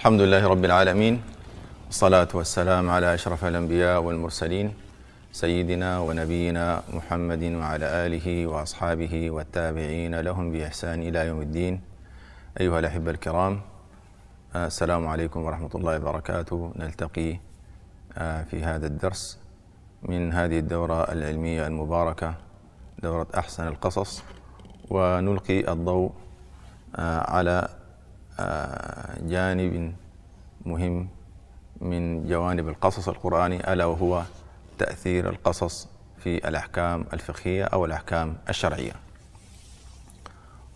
الحمد لله رب العالمين والصلاة والسلام على أشرف الأنبياء والمرسلين سيدنا ونبينا محمد وعلى آله وأصحابه والتابعين لهم بإحسان إلى يوم الدين أيها الأحبة الكرام السلام عليكم ورحمة الله وبركاته نلتقي في هذا الدرس من هذه الدورة العلمية المباركة دورة أحسن القصص ونلقي الضوء على آه، جانب مهم من جوانب القصص القرآني ألا وهو تأثير القصص في الأحكام الفقهية أو الأحكام الشرعية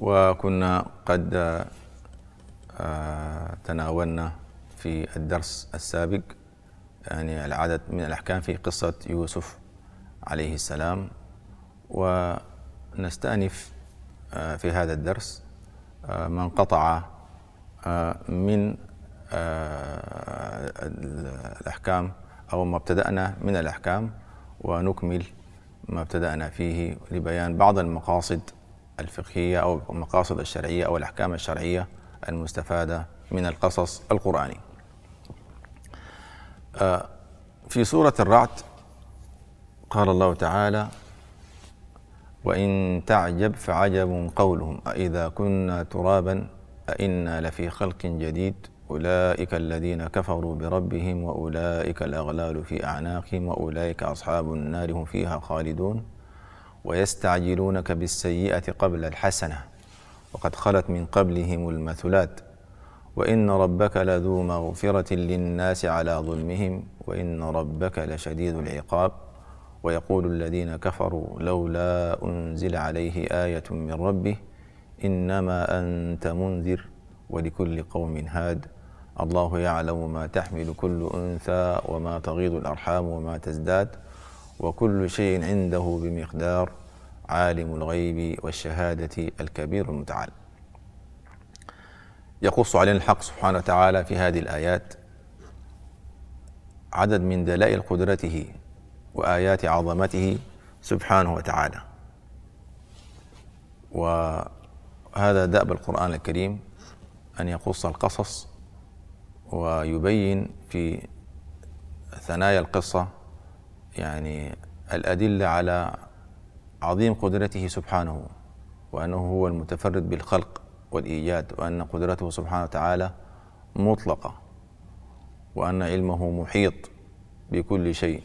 وكنا قد آه، تناولنا في الدرس السابق يعني العدد من الأحكام في قصة يوسف عليه السلام ونستأنف آه، في هذا الدرس من قطع من آه، الأحكام أو ما ابتدأنا من الأحكام ونكمل ما ابتدأنا فيه لبيان بعض المقاصد الفقهية أو المقاصد الشرعية أو الأحكام الشرعية المستفادة من القصص القرآني آه، في سورة الرعد قال الله تعالى وإن تعجب فعجب قولهم أإذا كنا ترابا أئنا لفي خلق جديد أولئك الذين كفروا بربهم وأولئك الأغلال في أعناقهم وأولئك أصحاب النار هم فيها خالدون ويستعجلونك بالسيئة قبل الحسنة وقد خلت من قبلهم المثلات وإن ربك لذو مغفرة للناس على ظلمهم وإن ربك لشديد العقاب ويقول الذين كفروا لولا أنزل عليه آية من ربه إنما أنت منذر ولكل قوم هاد الله يعلم ما تحمل كل أنثى وما تغيض الأرحام وما تزداد وكل شيء عنده بمقدار عالم الغيب والشهادة الكبير المتعال يقص علينا الحق سبحانه وتعالى في هذه الآيات عدد من دلائل قدرته وآيات عظمته سبحانه وتعالى و هذا دأب القرآن الكريم أن يقص القصص ويبين في ثنايا القصة يعني الأدلة على عظيم قدرته سبحانه وأنه هو المتفرد بالخلق والإيجاد وأن قدرته سبحانه وتعالى مطلقة وأن علمه محيط بكل شيء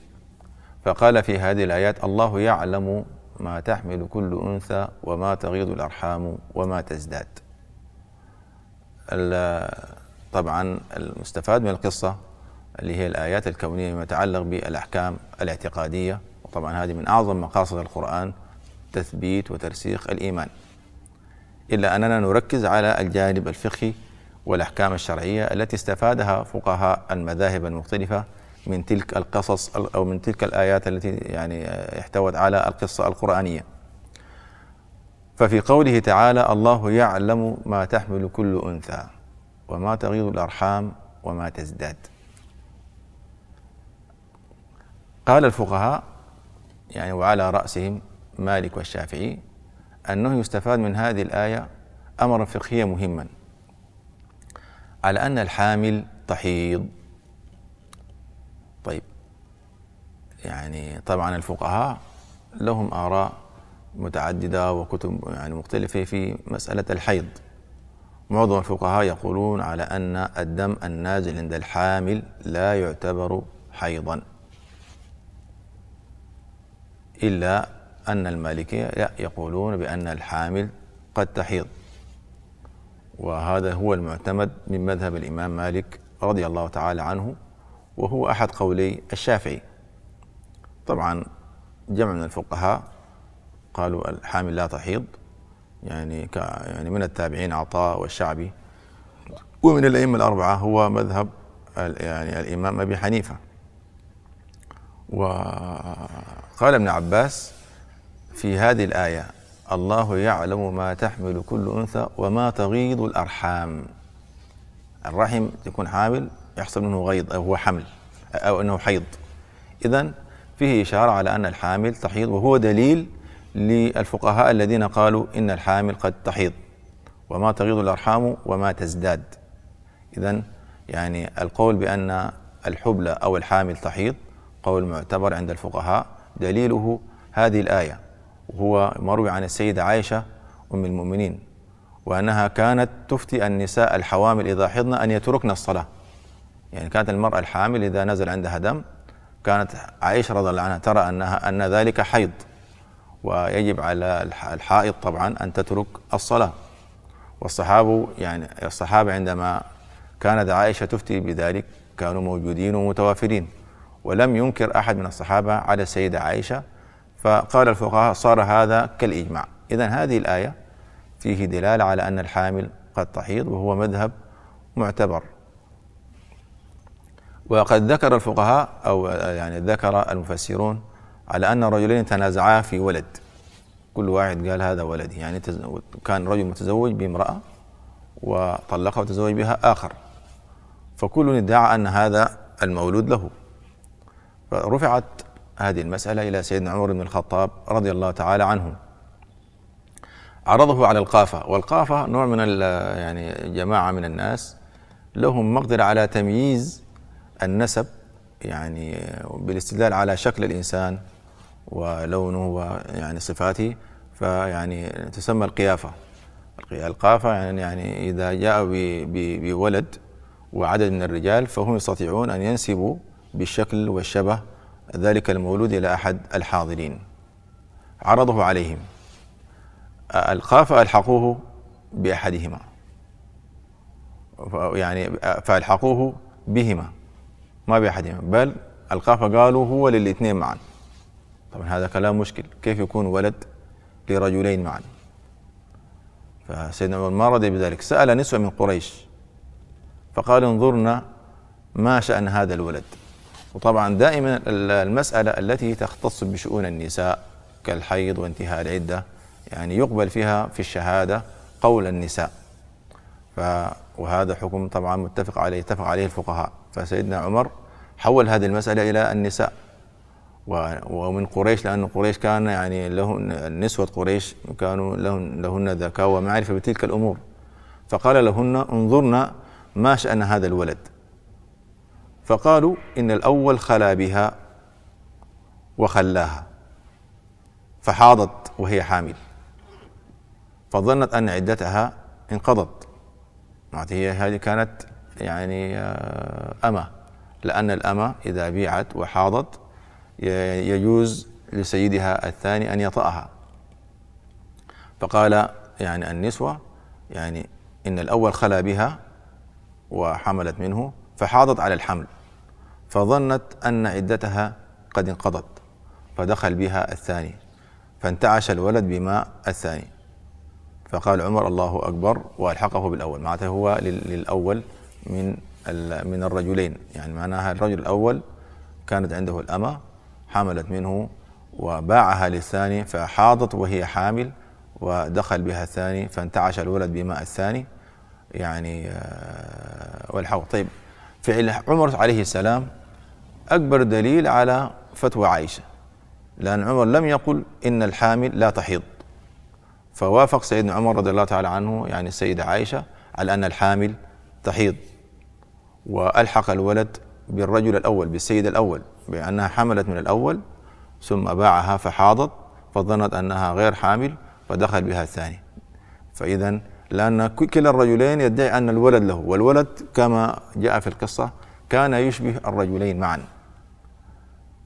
فقال في هذه الآيات الله يعلم ما تحمل كل أنثى وما تغيض الأرحام وما تزداد طبعا المستفاد من القصة اللي هي الآيات الكونية فيما يتعلق بالأحكام الاعتقادية وطبعا هذه من أعظم مقاصد القرآن تثبيت وترسيخ الإيمان إلا أننا نركز على الجانب الفقهي والأحكام الشرعية التي استفادها فقهاء المذاهب المختلفة من تلك القصص أو من تلك الآيات التي يعني احتوت على القصة القرآنية ففي قوله تعالى الله يعلم ما تحمل كل أنثى وما تغيض الأرحام وما تزداد قال الفقهاء يعني وعلى رأسهم مالك والشافعي أنه يستفاد من هذه الآية أمرا فقهيا مهما على أن الحامل تحيض يعني طبعا الفقهاء لهم آراء متعددة وكتب يعني مختلفة في مسألة الحيض معظم الفقهاء يقولون على أن الدم النازل عند الحامل لا يعتبر حيضا إلا أن المالكية لا يقولون بأن الحامل قد تحيض وهذا هو المعتمد من مذهب الإمام مالك رضي الله تعالى عنه وهو أحد قولي الشافعي طبعا جمع من الفقهاء قالوا الحامل لا تحيض يعني يعني من التابعين عطاء والشعبي ومن الأئمة الأربعة هو مذهب يعني الإمام أبي حنيفة وقال ابن عباس في هذه الآية الله يعلم ما تحمل كل أنثى وما تغيض الأرحام الرحم يكون حامل يحصل منه غيض أو هو حمل أو أنه حيض إذا فيه إشارة على أن الحامل تحيض وهو دليل للفقهاء الذين قالوا إن الحامل قد تحيض وما تغيض الأرحام وما تزداد إذا يعني القول بأن الحبلى أو الحامل تحيض قول معتبر عند الفقهاء دليله هذه الآية وهو مروي عن السيدة عائشة أم المؤمنين وأنها كانت تفتي النساء الحوامل إذا حضن أن يتركن الصلاة يعني كانت المرأة الحامل إذا نزل عندها دم كانت عائشة رضي الله عنها ترى أنها أن ذلك حيض ويجب على الحائض طبعا أن تترك الصلاة والصحابة يعني الصحابة عندما كانت عائشة تفتي بذلك كانوا موجودين ومتوافرين ولم ينكر أحد من الصحابة على السيدة عائشة فقال الفقهاء صار هذا كالإجماع إذا هذه الآية فيه دلالة على أن الحامل قد تحيض وهو مذهب معتبر وقد ذكر الفقهاء أو يعني ذكر المفسرون على أن رجلين تنازعا في ولد كل واحد قال هذا ولدي يعني كان رجل متزوج بامرأة وطلقها وتزوج بها آخر فكل ادعى أن هذا المولود له فرفعت هذه المسألة إلى سيدنا عمر بن الخطاب رضي الله تعالى عنه عرضه على القافة والقافة نوع من يعني جماعة من الناس لهم مقدرة على تمييز النسب يعني بالاستدلال على شكل الإنسان ولونه ويعني صفاته فيعني تسمى القيافة القافة يعني, يعني إذا جاء بولد وعدد من الرجال فهم يستطيعون أن ينسبوا بالشكل والشبه ذلك المولود إلى أحد الحاضرين عرضه عليهم القافة ألحقوه بأحدهما يعني فألحقوه بهما ما احد يعمل بل القافه قالوا هو للاثنين معا طبعا هذا كلام مشكل كيف يكون ولد لرجلين معا فسيدنا عمر ما رضي بذلك سأل نسوة من قريش فقال انظرنا ما شأن هذا الولد وطبعا دائما المسألة التي تختص بشؤون النساء كالحيض وانتهاء العدة يعني يقبل فيها في الشهادة قول النساء ف وهذا حكم طبعا متفق عليه اتفق عليه الفقهاء فسيدنا عمر حول هذه المسألة إلى النساء ومن قريش لأن قريش كان يعني لهن نسوة قريش كانوا لهن, لهن ذكاء ومعرفة بتلك الأمور فقال لهن انظرنا ما شأن هذا الولد فقالوا إن الأول خلا بها وخلاها فحاضت وهي حامل فظنت أن عدتها انقضت هي هذه كانت يعني آه، أمة لأن الأمة إذا بيعت وحاضت يجوز لسيدها الثاني أن يطأها فقال يعني النسوة يعني إن الأول خلا بها وحملت منه فحاضت على الحمل فظنت أن عدتها قد انقضت فدخل بها الثاني فانتعش الولد بماء الثاني فقال عمر الله أكبر وألحقه بالأول معناته هو للأول من من الرجلين يعني معناها الرجل الأول كانت عنده الأمة حملت منه وباعها للثاني فحاضت وهي حامل ودخل بها الثاني فانتعش الولد بماء الثاني يعني آه، والحوض طيب فعل عمر عليه السلام أكبر دليل على فتوى عائشة لأن عمر لم يقل إن الحامل لا تحيض فوافق سيدنا عمر رضي الله تعالى عنه يعني السيدة عائشة على أن الحامل تحيض وألحق الولد بالرجل الأول بالسيد الأول بأنها حملت من الأول ثم باعها فحاضت فظنت أنها غير حامل فدخل بها الثاني فإذا لأن كلا الرجلين يدعي أن الولد له والولد كما جاء في القصة كان يشبه الرجلين معا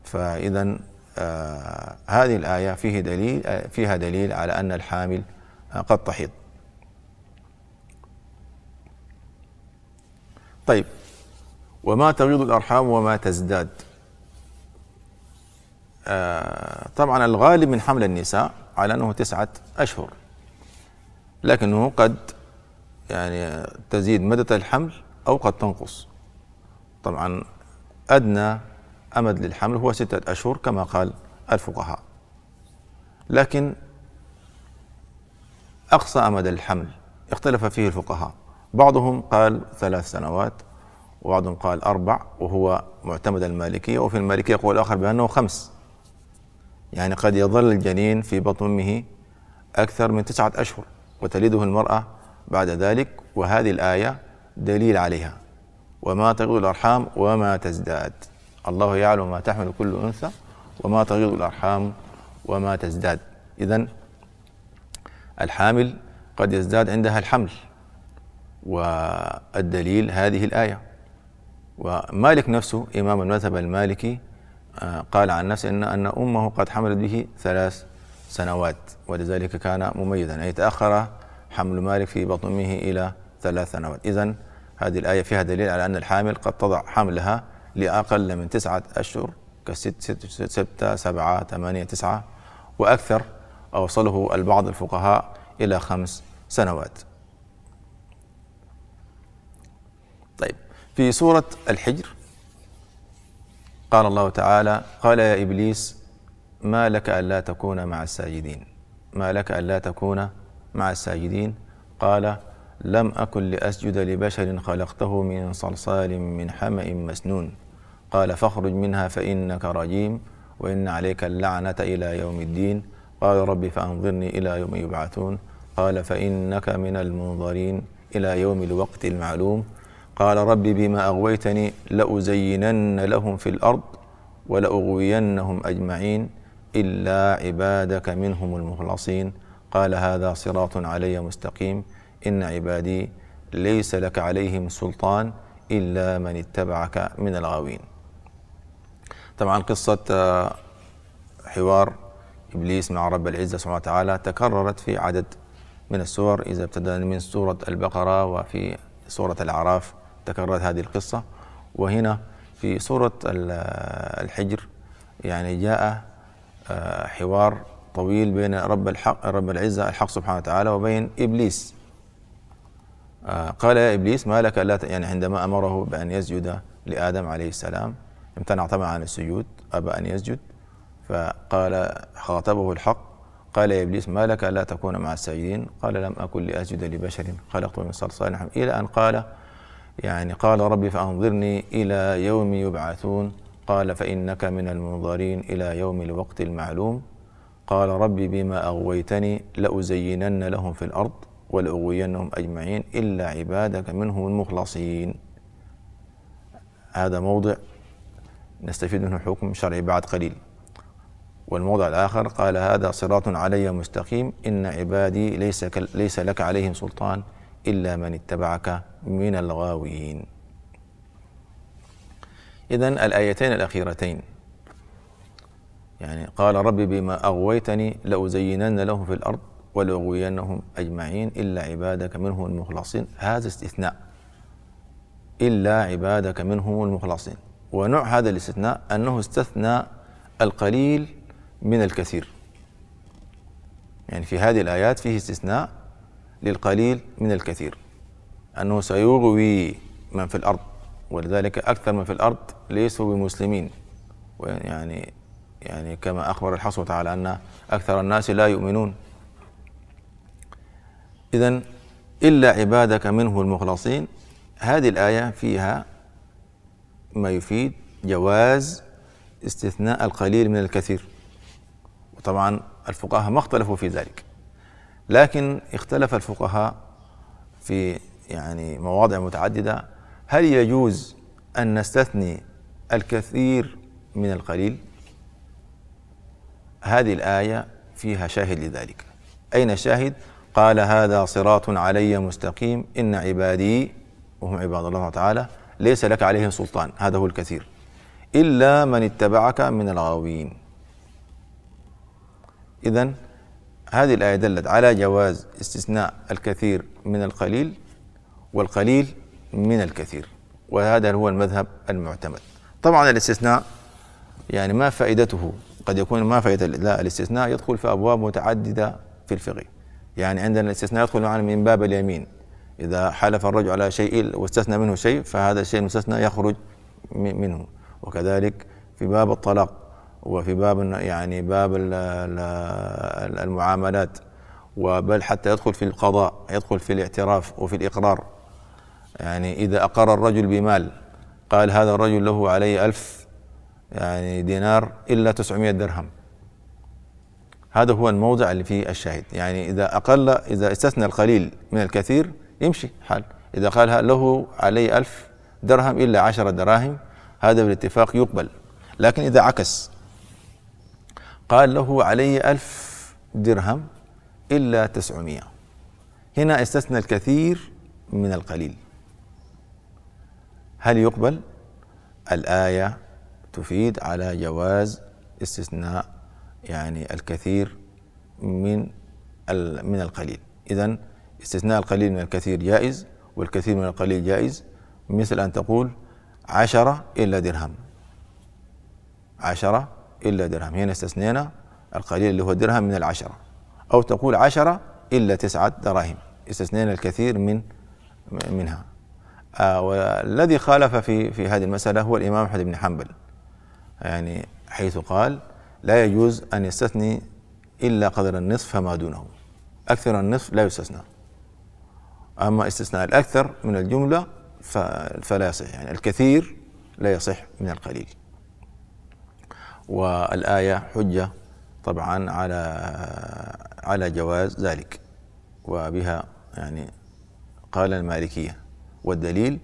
فإذا آه هذه الآية فيه دليل آه، فيها دليل على أن الحامل آه، قد تحيض طيب وما تغيض الأرحام وما تزداد آه طبعا الغالب من حمل النساء على أنه تسعة أشهر لكنه قد يعني تزيد مدة الحمل أو قد تنقص طبعا أدنى أمد للحمل هو ستة أشهر كما قال الفقهاء لكن أقصى أمد الحمل اختلف فيه الفقهاء بعضهم قال ثلاث سنوات وبعضهم قال أربع وهو معتمد المالكية وفي المالكية يقول آخر بأنه خمس يعني قد يظل الجنين في بطن أمه أكثر من تسعة أشهر وتلده المرأة بعد ذلك وهذه الآية دليل عليها وما تغيض الأرحام وما تزداد الله يعلم ما تحمل كل أنثى وما تغيض الأرحام وما تزداد إذا الحامل قد يزداد عندها الحمل والدليل هذه الآية ومالك نفسه إمام المذهب المالكي آه، قال عن نفسه إن أن أمه قد حملت به ثلاث سنوات ولذلك كان مميزا أي تأخر حمل مالك في بطن أمه إلى ثلاث سنوات إذا هذه الآية فيها دليل على أن الحامل قد تضع حملها لأقل من تسعة أشهر كست ست ستة سبعة ثمانية تسعة وأكثر أوصله البعض الفقهاء إلى خمس سنوات في سورة الحجر قال الله تعالى قال يا إبليس ما لك ألا تكون مع الساجدين ما لك ألا تكون مع الساجدين قال لم أكن لأسجد لبشر خلقته من صلصال من حمأ مسنون قال فاخرج منها فإنك رجيم وإن عليك اللعنة إلى يوم الدين قال رب فأنظرني إلى يوم يبعثون قال فإنك من المنظرين إلى يوم الوقت المعلوم قال رب بما أغويتني لأزينن لهم في الأرض ولأغوينهم أجمعين إلا عبادك منهم المخلصين قال هذا صراط علي مستقيم إن عبادي ليس لك عليهم سلطان إلا من اتبعك من الغاوين طبعا قصة آه، حوار إبليس مع رب العزة سبحانه وتعالى تكررت في عدد من السور إذا ابتدأنا من سورة البقرة وفي سورة الأعراف تكررت هذه القصة وهنا في سورة الحجر يعني جاء آه، حوار طويل بين رب الحق رب العزة الحق سبحانه وتعالى وبين إبليس آه، قال يا إبليس ما لك لا يعني عندما أمره بأن يسجد لآدم عليه السلام امتنع طبعا عن السجود أبى أن يسجد فقال خاطبه الحق قال يا إبليس ما لك لا تكون مع الساجدين قال لم أكن لأسجد لبشر خلقته من صلصال إلى أن قال يعني قال ربي فأنظرني إلى يوم يبعثون قال فإنك من المنظرين إلى يوم الوقت المعلوم قال ربي بما أغويتني لأزينن لهم في الأرض ولأغوينهم أجمعين إلا عبادك منهم المخلصين هذا موضع نستفيد منه حكم شرعي بعد قليل والموضع الآخر قال هذا صراط علي مستقيم إن عبادي ليس, ليس لك عليهم سلطان إلا من اتبعك من الغاوين إذا الآيتين الأخيرتين يعني قال رب بما أغويتني لأزينن لهم في الأرض ولأغوينهم أجمعين إلا عبادك منهم المخلصين هذا استثناء إلا عبادك منهم المخلصين ونوع هذا الاستثناء أنه استثنى القليل من الكثير يعني في هذه الآيات فيه استثناء للقليل من الكثير أنه سيغوي من في الأرض ولذلك أكثر من في الأرض ليسوا بمسلمين يعني يعني كما أخبر الحصوة تعالى أن أكثر الناس لا يؤمنون إذا إلا عبادك منه المخلصين هذه الآية فيها ما يفيد جواز استثناء القليل من الكثير وطبعا الفقهاء ما اختلفوا في ذلك لكن اختلف الفقهاء في يعني مواضع متعددة هل يجوز أن نستثني الكثير من القليل هذه الآية فيها شاهد لذلك أين الشاهد؟ قال هذا صراط علي مستقيم إن عبادي وهم عباد الله تعالى ليس لك عليهم سلطان هذا هو الكثير إلا من اتبعك من الغاوين إذا هذه الآية دلت على جواز استثناء الكثير من القليل والقليل من الكثير وهذا هو المذهب المعتمد طبعا الاستثناء يعني ما فائدته قد يكون ما فائدة لا الاستثناء يدخل في أبواب متعددة في الفقه يعني عندنا الاستثناء يدخل معنا من باب اليمين إذا حلف الرجل على شيء واستثنى منه شيء فهذا الشيء المستثنى يخرج منه وكذلك في باب الطلاق وفي باب يعني باب المعاملات وبل حتى يدخل في القضاء يدخل في الاعتراف وفي الإقرار يعني إذا أقر الرجل بمال قال هذا الرجل له علي ألف يعني دينار إلا 900 درهم هذا هو الموضع اللي فيه الشاهد يعني إذا أقل إذا استثنى القليل من الكثير يمشي حال إذا قال له علي ألف درهم إلا عشرة دراهم هذا بالاتفاق يقبل لكن إذا عكس قال له علي ألف درهم إلا تسعمية هنا استثنى الكثير من القليل هل يقبل الآية تفيد على جواز استثناء يعني الكثير من من القليل إذا استثناء القليل من الكثير جائز والكثير من القليل جائز مثل أن تقول عشرة إلا درهم عشرة إلا درهم هنا استثنينا القليل اللي هو درهم من العشرة أو تقول عشرة إلا تسعة دراهم استثنينا الكثير من منها آه والذي خالف في في هذه المسألة هو الإمام أحمد بن حنبل يعني حيث قال لا يجوز أن يستثني إلا قدر النصف فما دونه أكثر النصف لا يستثنى أما استثناء الأكثر من الجملة فلا يصح يعني الكثير لا يصح من القليل والآية حجة طبعا على على جواز ذلك وبها يعني قال المالكية والدليل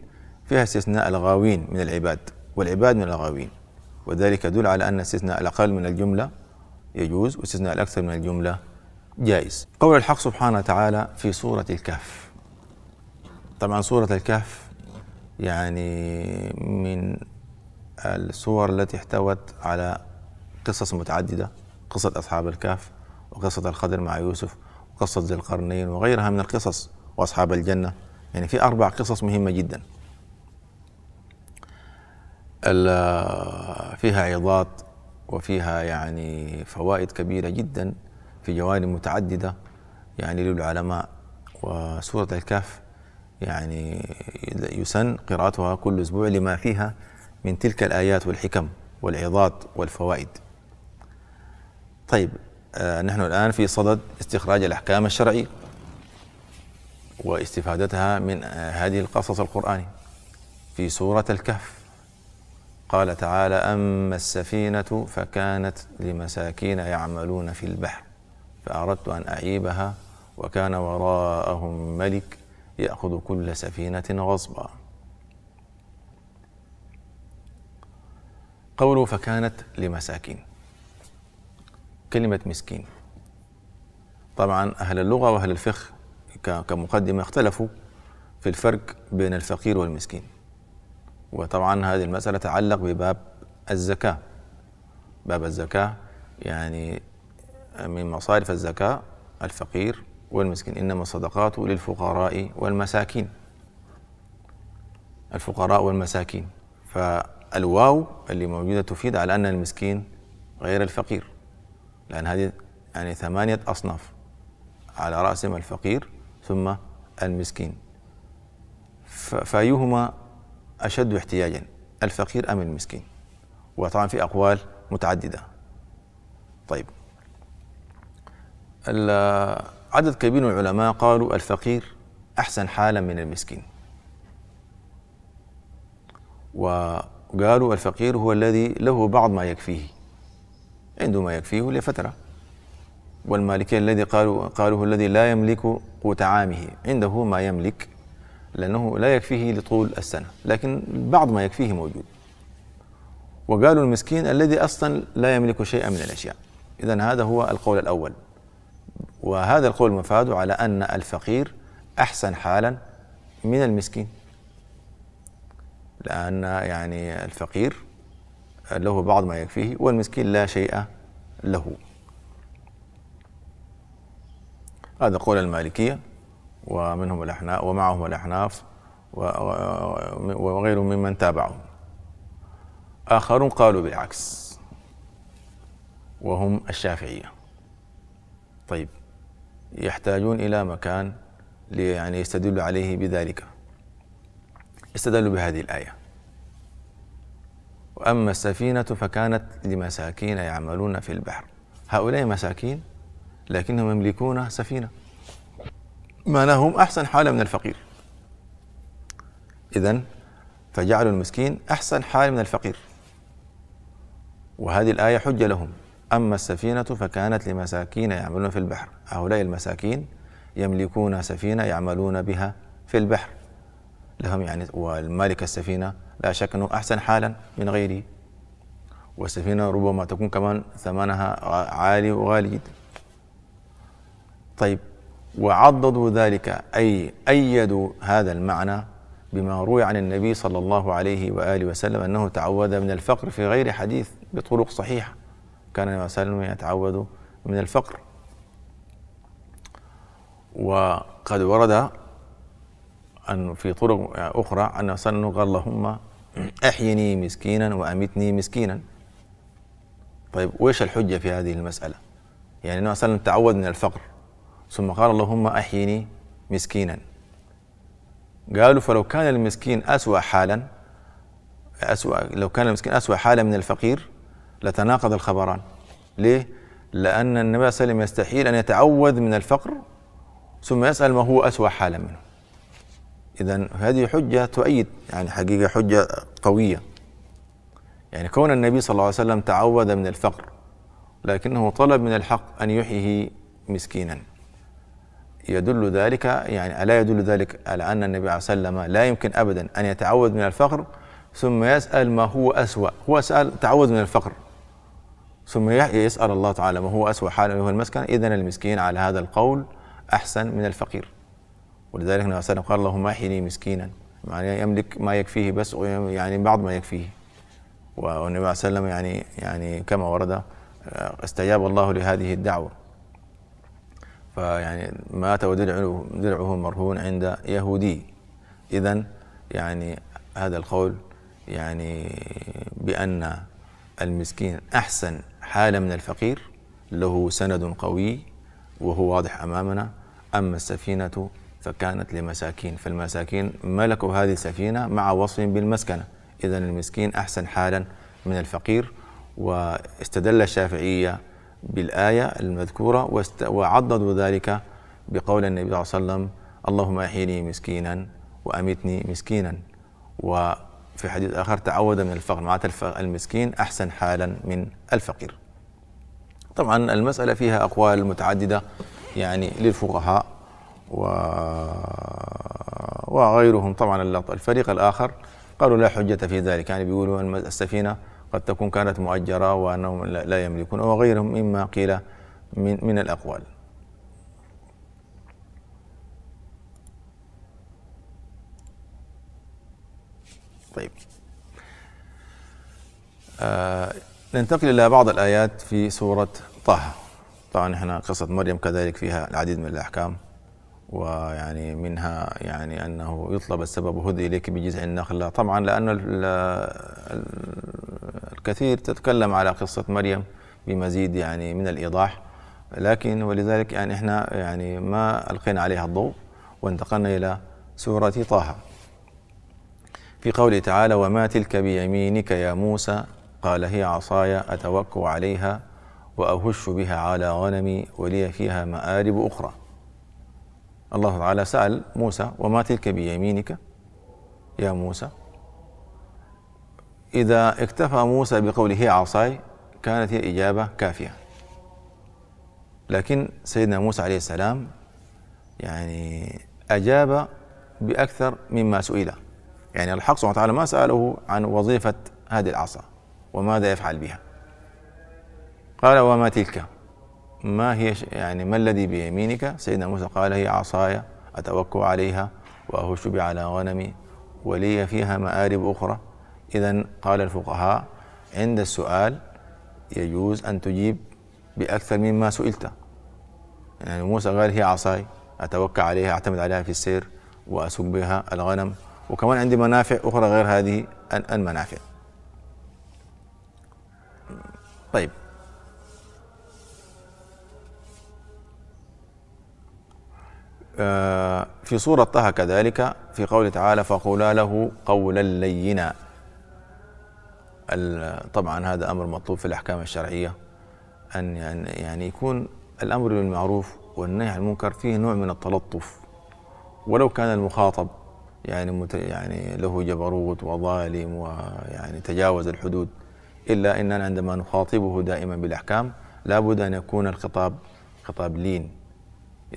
فيها استثناء الغاوين من العباد والعباد من الغاوين وذلك يدل على أن استثناء الأقل من الجملة يجوز واستثناء الأكثر من الجملة جائز قول الحق سبحانه وتعالى في سورة الكهف طبعا سورة الكهف يعني من السور التي احتوت على قصص متعددة قصة أصحاب الكهف وقصة الخضر مع يوسف وقصة ذي القرنين وغيرها من القصص وأصحاب الجنة يعني في أربع قصص مهمة جدا فيها عظات وفيها يعني فوائد كبيرة جدا في جوانب متعددة يعني للعلماء وسورة الكهف يعني يسن قراءتها كل أسبوع لما فيها من تلك الآيات والحكم والعظات والفوائد طيب آه نحن الآن في صدد استخراج الأحكام الشرعية واستفادتها من آه هذه القصص القرآني في سورة الكهف قال تعالى أما السفينة فكانت لمساكين يعملون في البحر فأردت أن أعيبها وكان وراءهم ملك يأخذ كل سفينة غصبا قوله فكانت لمساكين كلمة مسكين طبعا أهل اللغة وأهل الفقه كمقدمة اختلفوا في الفرق بين الفقير والمسكين وطبعا هذه المسألة تعلق بباب الزكاة باب الزكاة يعني من مصارف الزكاة الفقير والمسكين إنما الصدقات للفقراء والمساكين الفقراء والمساكين فالواو اللي موجودة تفيد على أن المسكين غير الفقير لأن هذه يعني ثمانية أصناف على رأسهم الفقير ثم المسكين فأيهما أشد احتياجا الفقير أم المسكين وطبعا في أقوال متعددة طيب عدد كبير من العلماء قالوا الفقير أحسن حالا من المسكين وقالوا الفقير هو الذي له بعض ما يكفيه عنده ما يكفيه لفترة والمالكي الذي قالوا قاله الذي لا يملك قوت عامه عنده ما يملك لأنه لا يكفيه لطول السنة لكن بعض ما يكفيه موجود وقالوا المسكين الذي أصلا لا يملك شيئا من الأشياء إذا هذا هو القول الأول وهذا القول مفاد على أن الفقير أحسن حالا من المسكين لأن يعني الفقير له بعض ما يكفيه والمسكين لا شيء له هذا قول المالكية ومنهم الأحناف ومعهم الأحناف وغيرهم ممن تابعهم آخرون قالوا بالعكس وهم الشافعية طيب يحتاجون إلى مكان يعني يستدلوا عليه بذلك استدلوا بهذه الآية وأما السفينة فكانت لمساكين يعملون في البحر هؤلاء مساكين لكنهم يملكون سفينة لهم أحسن حالة من الفقير إذا فجعلوا المسكين أحسن حال من الفقير وهذه الآية حجة لهم أما السفينة فكانت لمساكين يعملون في البحر هؤلاء المساكين يملكون سفينة يعملون بها في البحر لهم يعني والمالك السفينة لا شك أنه أحسن حالا من غيره والسفينة ربما تكون كمان ثمنها عالي وغالي جدا طيب وعضدوا ذلك أي أيدوا هذا المعنى بما روي عن النبي صلى الله عليه وآله وسلم أنه تعوذ من الفقر في غير حديث بطرق صحيحة كان النبي صلى الله عليه وسلم يتعوذ من الفقر وقد ورد أن في طرق أخرى أن قال اللهم أحيني مسكينا وأمتني مسكينا طيب وإيش الحجة في هذه المسألة يعني مثلا تعود من الفقر ثم قال اللهم أحيني مسكينا قالوا فلو كان المسكين أسوأ حالا أسوأ لو كان المسكين أسوأ حالا من الفقير لتناقض الخبران ليه؟ لأن النبي صلى الله عليه وسلم يستحيل أن يتعوذ من الفقر ثم يسأل ما هو أسوأ حالا منه إذا هذه حجة تؤيد يعني حقيقة حجة قوية يعني كون النبي صلى الله عليه وسلم تعوذ من الفقر لكنه طلب من الحق أن يحيه مسكينا يدل ذلك يعني ألا يدل ذلك على أن النبي صلى الله عليه وسلم لا يمكن أبدا أن يتعوذ من الفقر ثم يسأل ما هو أسوأ هو سأل تعوذ من الفقر ثم يسأل الله تعالى ما هو أسوأ حاله وهو المسكن إذا المسكين على هذا القول أحسن من الفقير ولذلك النبي صلى الله عليه وسلم قال اللهم احيني مسكينا يعني يملك ما يكفيه بس يعني بعض ما يكفيه والنبي صلى الله عليه وسلم يعني يعني كما ورد آه، استجاب الله لهذه الدعوة فيعني مات ودرعه درعه مرهون عند يهودي إذا يعني هذا القول يعني بأن المسكين أحسن حالة من الفقير له سند قوي وهو واضح أمامنا أما السفينة فكانت لمساكين فالمساكين ملكوا هذه السفينة مع وصفهم بالمسكنة إذا المسكين أحسن حالا من الفقير واستدل الشافعية بالآية المذكورة وعضدوا ذلك بقول النبي صلى الله عليه وسلم اللهم أحيني مسكينا وأمتني مسكينا وفي حديث آخر تعود من الفقر معناته المسكين أحسن حالا من الفقير طبعا المسألة فيها أقوال متعددة يعني للفقهاء و... وغيرهم طبعا الفريق الآخر قالوا لا حجة في ذلك يعني بيقولوا أن السفينة قد تكون كانت مؤجرة وأنهم لا يملكون وغيرهم مما قيل من, من الأقوال طيب آه ننتقل إلى بعض الآيات في سورة طه طبعا احنا قصة مريم كذلك فيها العديد من الأحكام ويعني منها يعني أنه يطلب السبب هدي إليك بجذع النخلة طبعا لأن الكثير تتكلم على قصة مريم بمزيد يعني من الإيضاح لكن ولذلك يعني احنا يعني ما القينا عليها الضوء وانتقلنا الى سوره طه. في قوله تعالى: وما تلك بيمينك يا موسى قال هي عصاي اتوكا عليها واهش بها على غنمي ولي فيها مآرب اخرى. الله تعالى سأل موسى وما تلك بيمينك يا موسى إذا اكتفى موسى بقوله هي عصاي كانت هي إجابة كافية لكن سيدنا موسى عليه السلام يعني أجاب بأكثر مما سئل يعني الحق سبحانه وتعالى ما سأله عن وظيفة هذه العصا وماذا يفعل بها قال وما تلك ما هي يعني ما الذي بيمينك سيدنا موسى قال هي عصاي اتوكا عليها وأهش على غنمي ولي فيها مآرب أخرى إذا قال الفقهاء عند السؤال يجوز أن تجيب بأكثر مما سئلت يعني موسى قال هي عصاي اتوكا عليها أعتمد عليها في السير وأسوق بها الغنم وكمان عندي منافع أخرى غير هذه المنافع طيب آه، في سورة طه كذلك في قوله تعالى فقولا له قولا لينا طبعا هذا أمر مطلوب في الأحكام الشرعية أن يعني،, يعني يكون الأمر بالمعروف والنهي عن المنكر فيه نوع من التلطف ولو كان المخاطب يعني مت يعني له جبروت وظالم ويعني تجاوز الحدود إلا أننا عندما نخاطبه دائما بالأحكام لابد أن يكون الخطاب خطاب لين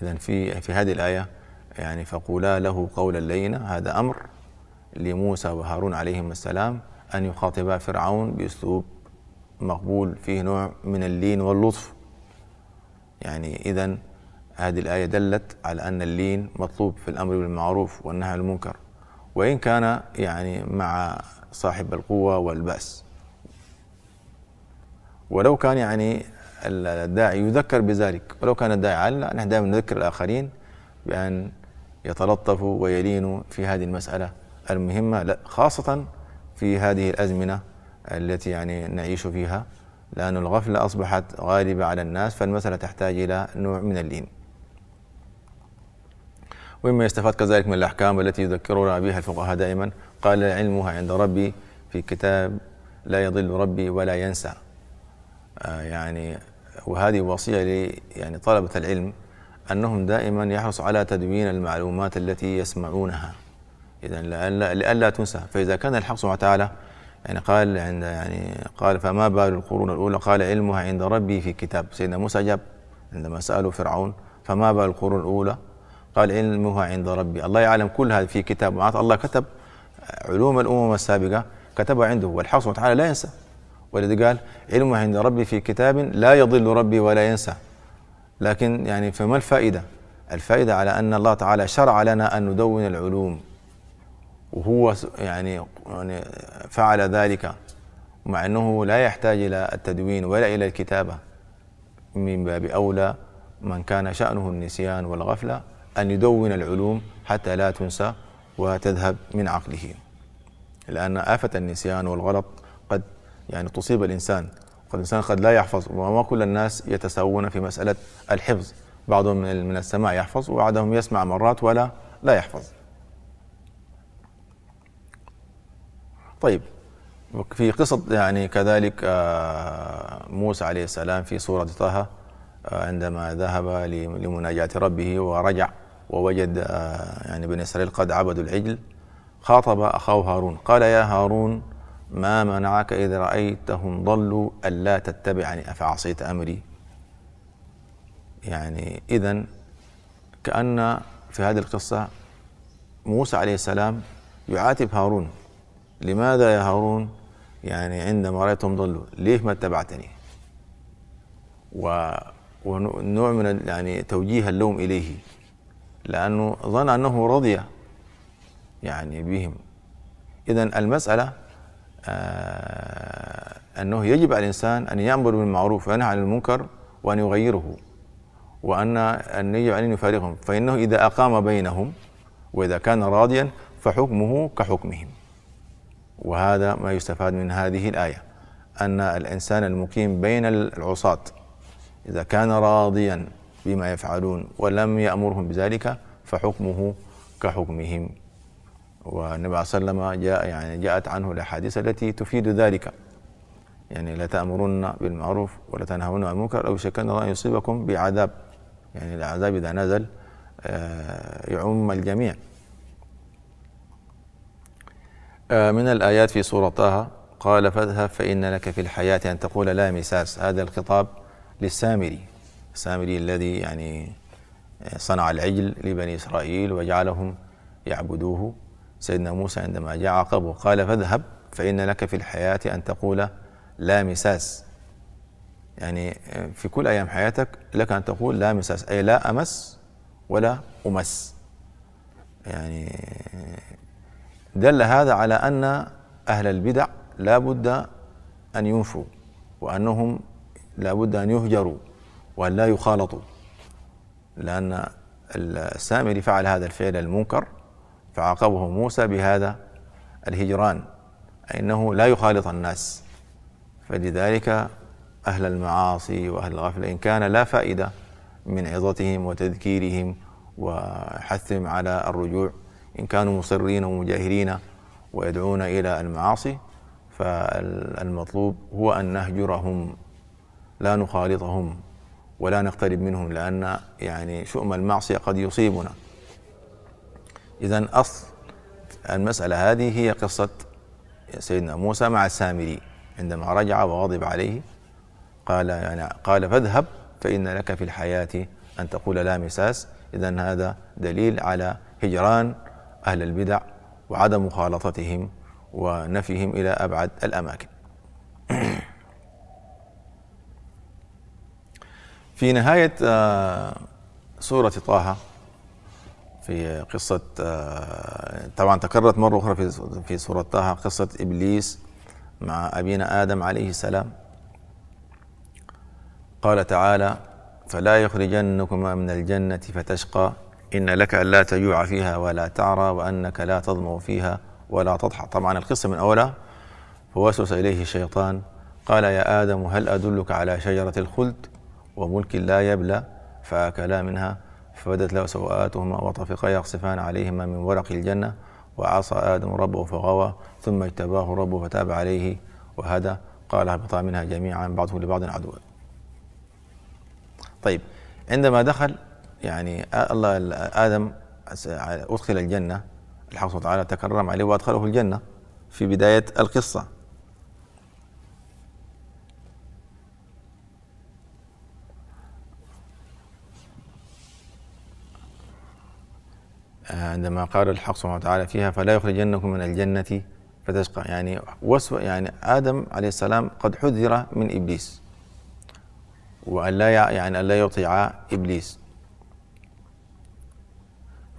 إذا في في هذه الآية يعني فقولا له قولا لينا هذا أمر لموسى وهارون عليهم السلام أن يخاطبا فرعون بأسلوب مقبول فيه نوع من اللين واللطف يعني إذا هذه الآية دلت على أن اللين مطلوب في الأمر بالمعروف والنهي عن المنكر وإن كان يعني مع صاحب القوة والبأس ولو كان يعني الداعي يذكر بذلك ولو كان الداعي عالما نحن دائما نذكر الآخرين بأن يتلطفوا ويلينوا في هذه المسألة المهمة خاصة في هذه الأزمنة التي يعني نعيش فيها لأن الغفلة أصبحت غالبة على الناس فالمسألة تحتاج إلى نوع من اللين ومما يستفاد كذلك من الأحكام التي يذكرنا بها الفقهاء دائما قال علمها عند ربي في كتاب لا يضل ربي ولا ينسى آه، يعني وهذه وصية لي يعني طلبة العلم أنهم دائما يحرصوا على تدوين المعلومات التي يسمعونها إذا لئلا لألا تنسى فإذا كان الحق سبحانه وتعالى يعني قال عند يعني قال فما بال القرون الأولى قال علمها عند ربي في كتاب سيدنا موسى جاب عندما سأله فرعون فما بال القرون الأولى قال علمها عند ربي الله يعلم كل هذا في كتاب معناته الله كتب علوم الأمم السابقة كتبها عنده والحق سبحانه وتعالى لا ينسى والذي قال علمه عند ربي في كتاب لا يضل ربي ولا ينسى لكن يعني فما الفائدة الفائدة على أن الله تعالى شرع لنا أن ندون العلوم وهو يعني يعني فعل ذلك مع أنه لا يحتاج إلى التدوين ولا إلى الكتابة من باب أولى من كان شأنه النسيان والغفلة أن يدون العلوم حتى لا تنسى وتذهب من عقله لأن آفة النسيان والغلط يعني تصيب الإنسان الانسان قد لا يحفظ وما كل الناس يتساوون في مسألة الحفظ بعضهم من السماع يحفظ وبعضهم يسمع مرات ولا لا يحفظ طيب في قصة يعني كذلك آه، موسى عليه السلام في سورة طه آه، عندما ذهب لمناجاة ربه ورجع ووجد آه، يعني بني إسرائيل قد عبدوا العجل خاطب أخاه هارون قال يا هارون ما منعك إذا رأيتهم ضلوا ألا تتبعني أفعصيت أمري يعني إذا كأن في هذه القصة موسى عليه السلام يعاتب هارون لماذا يا هارون يعني عندما رأيتهم ضلوا ليه ما اتبعتني و ونوع من يعني توجيه اللوم إليه لأنه ظن أنه رضي يعني بهم إذا المسألة آه، أنه يجب على الإنسان أن يأمر بالمعروف وينهى عن المنكر وأن يغيره وأن أن يجب أن يفارقهم فإنه إذا أقام بينهم وإذا كان راضيا فحكمه كحكمهم وهذا ما يستفاد من هذه الآية أن الإنسان المقيم بين العصاة إذا كان راضيا بما يفعلون ولم يأمرهم بذلك فحكمه كحكمهم والنبي صلى الله عليه وسلم جاء يعني جاءت عنه الاحاديث التي تفيد ذلك يعني لا تأمرن بالمعروف ولا تنهون عن المنكر أو شكن الله أن يصيبكم بعذاب يعني العذاب إذا نزل آه، يعم الجميع آه، من الآيات في سورة طه قال فاذهب فإن لك في الحياة أن تقول لا مساس هذا الخطاب للسامري السامري الذي يعني آه، صنع العجل لبني إسرائيل وجعلهم يعبدوه سيدنا موسى عندما جاء عقبه قال فاذهب فإن لك في الحياة أن تقول لا مساس يعني آه، في كل أيام حياتك لك أن تقول لا مساس أي لا أمس ولا أمس يعني آه، دل هذا على أن أهل البدع لا بد أن ينفوا وأنهم لا بد أن يهجروا وأن لا يخالطوا لأن السامري فعل هذا الفعل المنكر فعاقبه موسى بهذا الهجران أي أنه لا يخالط الناس فلذلك أهل المعاصي وأهل الغفلة إن كان لا فائدة من عظتهم وتذكيرهم وحثهم على الرجوع إن كانوا مصرين ومجاهرين ويدعون إلى المعاصي فالمطلوب هو أن نهجرهم لا نخالطهم ولا نقترب منهم لأن يعني شؤم المعصية قد يصيبنا إذا أصل المسألة هذه هي قصة سيدنا موسى مع السامري عندما رجع وغضب عليه قال يعني قال فاذهب فإن لك في الحياة أن تقول لا مساس إذا هذا دليل على هجران أهل البدع وعدم مخالطتهم ونفيهم إلى أبعد الأماكن في نهاية آه، سورة طه في قصة آه، طبعا تكررت مرة أخرى في في سورة طه قصة إبليس مع أبينا آدم عليه السلام قال تعالى فلا يخرجنكما من الجنة فتشقى إن لك ألا تجوع فيها ولا تعرى وأنك لا تظمأ فيها ولا تضحى طبعا القصة من أولها فوسوس إليه الشيطان قال يا آدم هل أدلك على شجرة الخلد وملك لا يبلى فأكلا منها فبدت له سوءاتهما وطفقا يقصفان عليهما من ورق الجنة وعصى آدم ربه فغوى ثم اجتباه ربه فتاب عليه وهدى قال اهبطا منها جميعا بعضهم لبعض عدو طيب عندما دخل يعني الله آدم أدخل الجنة الحق سبحانه وتعالى تكرم عليه وأدخله الجنة في بداية القصة عندما قال الحق سبحانه وتعالى فيها فلا يخرجنكم من الجنة فتشقى يعني وسو يعني آدم عليه السلام قد حذر من إبليس وأن لا يعني أن لا يطيع إبليس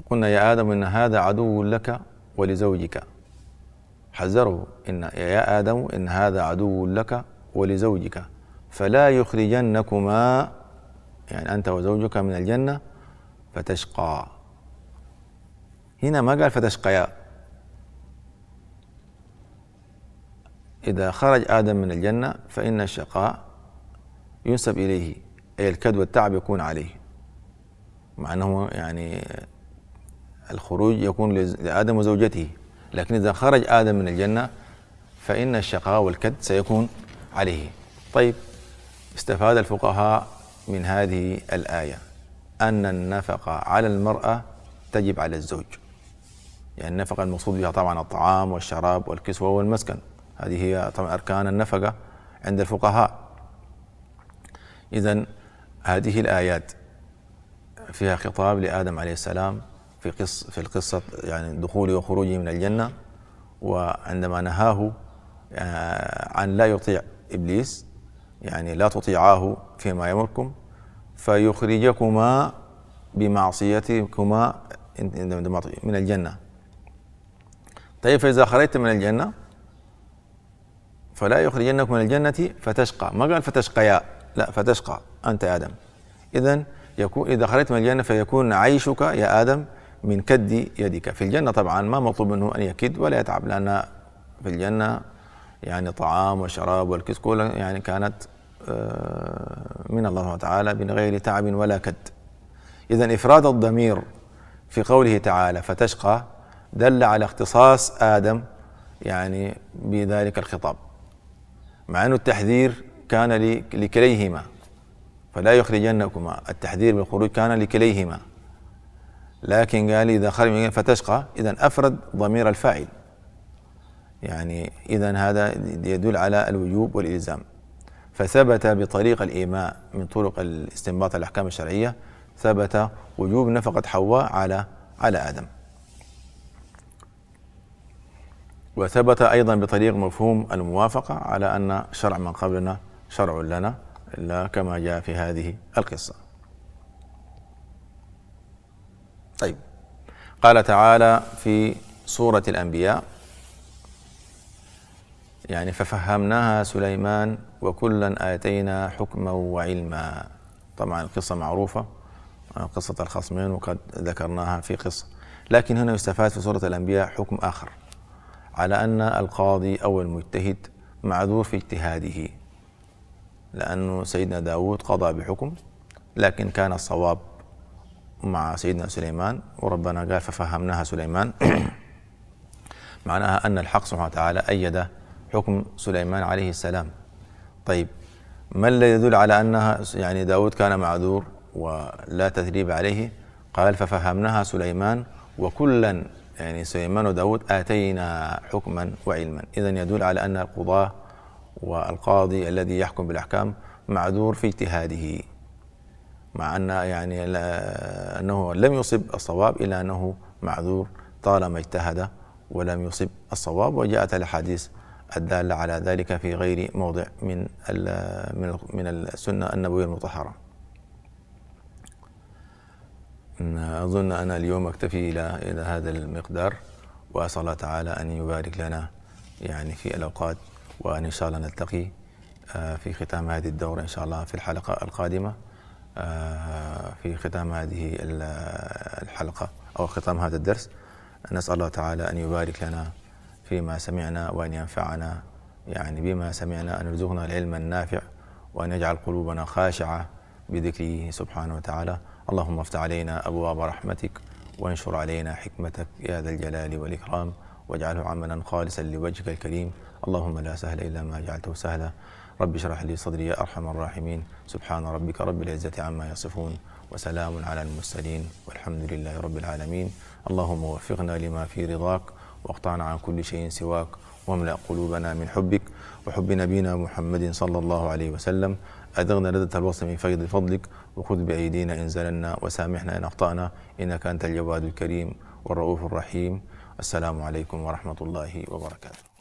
قلنا يا آدم إن هذا عدو لك ولزوجك حذره إن يا آدم إن هذا عدو لك ولزوجك فلا يخرجنكما يعني أنت وزوجك من الجنة فتشقى هنا ما قال فتشقيا إذا خرج آدم من الجنة فإن الشقاء ينسب إليه أي الكد والتعب يكون عليه مع أنه يعني الخروج يكون لآدم وزوجته لكن إذا خرج آدم من الجنة فإن الشقاء والكد سيكون عليه طيب استفاد الفقهاء من هذه الآية أن النفقة على المرأة تجب على الزوج يعني النفقة المقصود بها طبعا الطعام والشراب والكسوة والمسكن هذه هي طبعا أركان النفقة عند الفقهاء إذا هذه الآيات فيها خطاب لآدم عليه السلام في قص في القصة يعني دخوله وخروجه من الجنة وعندما نهاه آه، عن لا يطيع إبليس يعني لا تطيعاه فيما يمركم فيخرجكما بمعصيتكما من الجنة طيب فإذا خرجت من الجنة فلا يخرجنك من الجنة فتشقى ما قال فتشقيا لا فتشقى أنت يا آدم إذا يكون إذا خرجت من الجنة فيكون عيشك يا آدم من كد يدك في الجنة طبعا ما مطلوب منه أن يكد ولا يتعب لأن في الجنة يعني طعام وشراب والكس يعني كانت آه، من الله تعالى من غير تعب ولا كد إذا إفراد الضمير في قوله تعالى فتشقى دل على اختصاص آدم يعني بذلك الخطاب مع أن التحذير كان لكليهما فلا يخرجنكما التحذير بالخروج كان لكليهما لكن قال إذا خرج فتشقى إذا أفرد ضمير الفاعل يعني إذا هذا يدل على الوجوب والإلزام فثبت بطريق الإيماء من طرق الاستنباط الأحكام الشرعية ثبت وجوب نفقة حواء على على آدم وثبت أيضا بطريق مفهوم الموافقة على أن شرع من قبلنا شرع لنا إلا كما جاء في هذه القصة طيب قال تعالى في سورة الأنبياء يعني ففهمناها سليمان وكلا آتينا حكما وعلما طبعا القصة معروفة قصة الخصمين وقد ذكرناها في قصة لكن هنا يستفاد في سورة الأنبياء حكم آخر على أن القاضي أو المجتهد معذور في اجتهاده لأنه سيدنا داود قضى بحكم لكن كان الصواب مع سيدنا سليمان وربنا قال ففهمناها سليمان معناها أن الحق سبحانه وتعالى أيد حكم سليمان عليه السلام طيب ما الذي يدل على أنها يعني داود كان معذور ولا تثريب عليه قال ففهمناها سليمان وكلا يعني سليمان وداود آتينا حكما وعلما إذا يدل على أن القضاة والقاضي الذي يحكم بالأحكام معذور في اجتهاده مع أن يعني أنه لم يصب الصواب إلا أنه معذور طالما اجتهد ولم يصب الصواب وجاءت الأحاديث الدالة على ذلك في غير موضع من من السنة النبوية المطهرة أظن أنا اليوم أكتفي إلى إلى هذا المقدار وأسأل الله تعالى أن يبارك لنا يعني في الأوقات وأن إن شاء الله نلتقي آه، في ختام هذه الدورة إن شاء الله في الحلقة القادمة آه، في ختام هذه الحلقة أو ختام هذا الدرس نسأل الله تعالى أن يبارك لنا فيما سمعنا وأن ينفعنا يعني بما سمعنا أن يرزقنا العلم النافع وأن يجعل قلوبنا خاشعة بذكره سبحانه وتعالى اللهم افتح علينا أبواب رحمتك وانشر علينا حكمتك يا ذا الجلال والإكرام واجعله عملا خالصا لوجهك الكريم اللهم لا سهل إلا ما جعلته سهلا رب اشرح لي صدري يا أرحم الراحمين سبحان ربك رب العزة عما يصفون وسلام على المرسلين والحمد لله رب العالمين اللهم وفقنا لما في رضاك واقطعنا عن كل شيء سواك واملأ قلوبنا من حبك وحب نبينا محمد صلى الله عليه وسلم أدغنا لذة الوصف من فيض فضلك وخذ بأيدينا إن زللنا وسامحنا إن أخطأنا إنك أنت الجواد الكريم والرؤوف الرحيم السلام عليكم ورحمة الله وبركاته